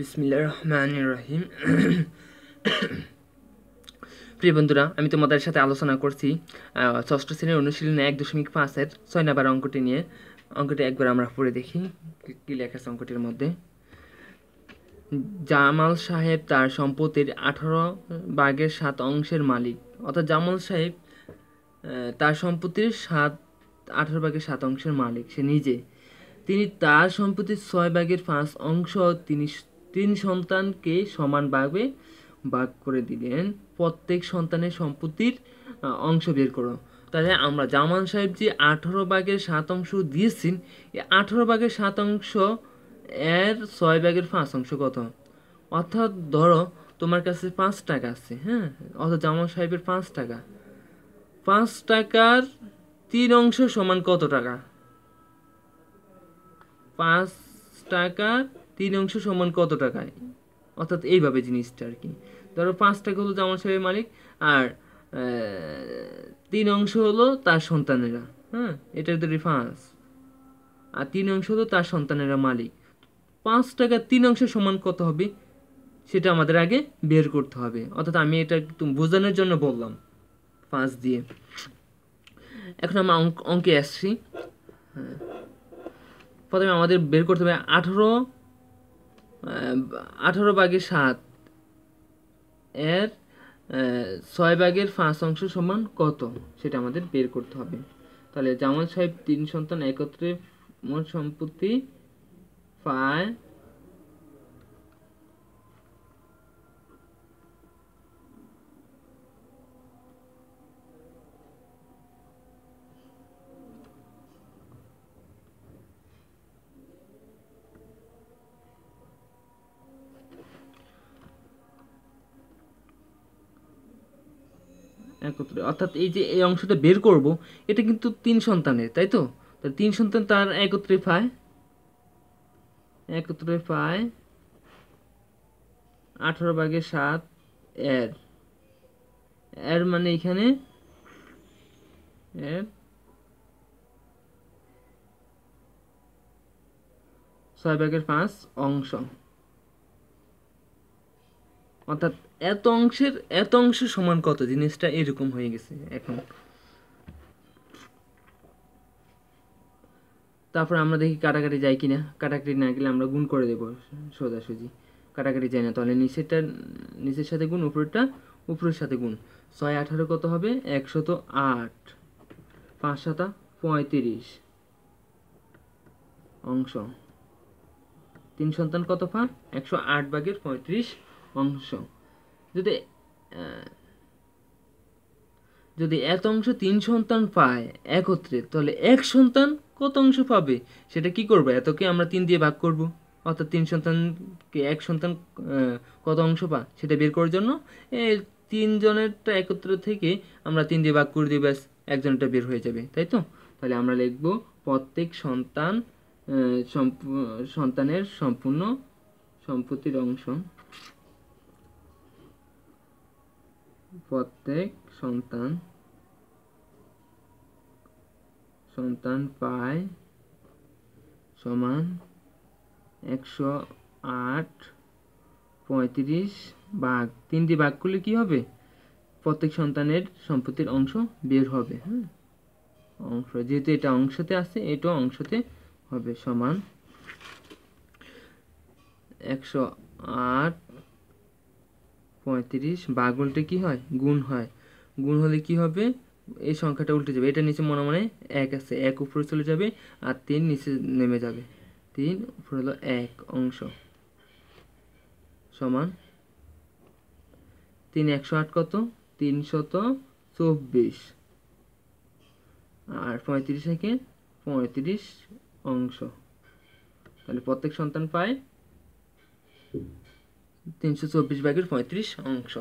বিসমিল্লা রহমান রহিম প্রিয় বন্ধুরা আমি তোমাদের সাথে আলোচনা করছি ষষ্ঠ শ্রেণীর অনুশীলনে এক দশমিক পাঁচের ছয় নাম্বার অঙ্কটি নিয়ে অঙ্কটি একবার আমরা পড়ে দেখি কী লেখা আছে অঙ্কটির মধ্যে জামাল সাহেব তার সম্পত্তির আঠারো বাঘের সাত অংশের মালিক অর্থাৎ জামাল সাহেব তার সম্পত্তির সাত আঠারো ভাগের সাত অংশের মালিক সে নিজে তিনি তার সম্পত্তির ছয় ভাগের পাঁচ অংশ তিনি তিন সন্তানকে সমানভাবে ভাগ করে দিলেন প্রত্যেক সন্তানের সম্পত্তির অংশ বের করো তাহলে আমরা জামান সাহেব যে আঠেরো ভাগের সাত অংশ দিয়েছেন এই আঠেরো ভাগের সাত অংশ এর ছয় ভাগের পাঁচ অংশ কত অর্থাৎ ধরো তোমার কাছে পাঁচ টাকা আছে হ্যাঁ অর্থাৎ জামান সাহেবের পাঁচ টাকা পাঁচ টাকার তিন অংশ সমান কত টাকা পাঁচ টাকার তিন অংশ সমান কত টাকায় অর্থাৎ এইভাবে জিনিসটা আর কি ধরো পাঁচ টাকা হলো জামান সাহেবের মালিক আর তিন অংশ হলো তার সন্তানেরা হ্যাঁ এটা ধরি পাঁচ আর তিন অংশ হলো তার সন্তানেরা মালিক পাঁচ টাকা তিন অংশ সমান কত হবে সেটা আমাদের আগে বের করতে হবে অর্থাৎ আমি এটা বোঝানোর জন্য বললাম পাঁচ দিয়ে এখন আমরা অঙ্কে আসছি হ্যাঁ। প্রথমে আমাদের বের করতে হবে আঠেরো আঠারো ভাগের সাত এর ছয় বাঘের পাঁচ অংশ সমান কত সেটা আমাদের বের করতে হবে তাহলে জামাল সাহেব তিন সন্তান একত্রে মোট সম্পত্তি পায় একত্রে অর্থাৎ এই যে এই অংশটা বের করব এটা কিন্তু তিন সন্তানের তাই তো তাহলে তিন সন্তান তার একত্রে পায় একত্রে পায় আঠারো ভাগে সাত এর এর মানে এখানে এর ছয় ভাগের পাঁচ অংশ অর্থাৎ এত অংশের এত অংশ সমান কত জিনিসটা এরকম হয়ে গেছে এখন তারপর আমরা দেখি কাটাকাটি যাই কি না কাটাকাটি না গেলে আমরা গুণ করে দেবো সোজাসুজি কাটাকাটি যাই না তাহলে নিচেরটা নিচের সাথে গুণ উপরেরটা উপরের সাথে গুণ ছয় আঠারো কত হবে একশত আট পাঁচ সাতা পঁয়ত্রিশ অংশ তিন সন্তান কত ফা একশো আট ভাগের পঁয়ত্রিশ অংশ যদি যদি এত অংশ তিন সন্তান পায় একত্রে তাহলে এক সন্তান কত অংশ পাবে সেটা কি করবো এতকে আমরা তিন দিয়ে ভাগ করব অর্থাৎ তিন সন্তানকে এক সন্তান কত অংশ পা সেটা বের করার জন্য এই তিনজনেরটা একত্র থেকে আমরা তিন দিয়ে ভাগ করে দিই ব্যাস একজনটা বের হয়ে যাবে তাই তো তাহলে আমরা লিখব প্রত্যেক সন্তান সন্তানের সম্পূর্ণ সম্পত্তির অংশ প্রত্যেক সন্তান সন্তান পায় সমান একশো আট পঁয়ত্রিশ ভাগ তিনটি ভাগ করলে কী হবে প্রত্যেক সন্তানের সম্পত্তির অংশ বের হবে হ্যাঁ অংশ যেহেতু এটা অংশতে আছে এটাও অংশতে হবে সমান একশো আট পঁয়ত্রিশ বা উল্টে কী হয় গুণ হয় গুণ হলে কি হবে এই সংখ্যাটা উল্টে যাবে এটা নিচে মনে মনে এক আছে এক উপরে চলে যাবে আর তিন নিচে নেমে যাবে তিন উপরে হলো এক অংশ সমান তিন একশো আট কত শত চব্বিশ আর পঁয়ত্রিশ থেকে পঁয়ত্রিশ অংশ তাহলে প্রত্যেক সন্তান পায় তিনশো চব্বিশ ভাগের পঁয়ত্রিশ অংশ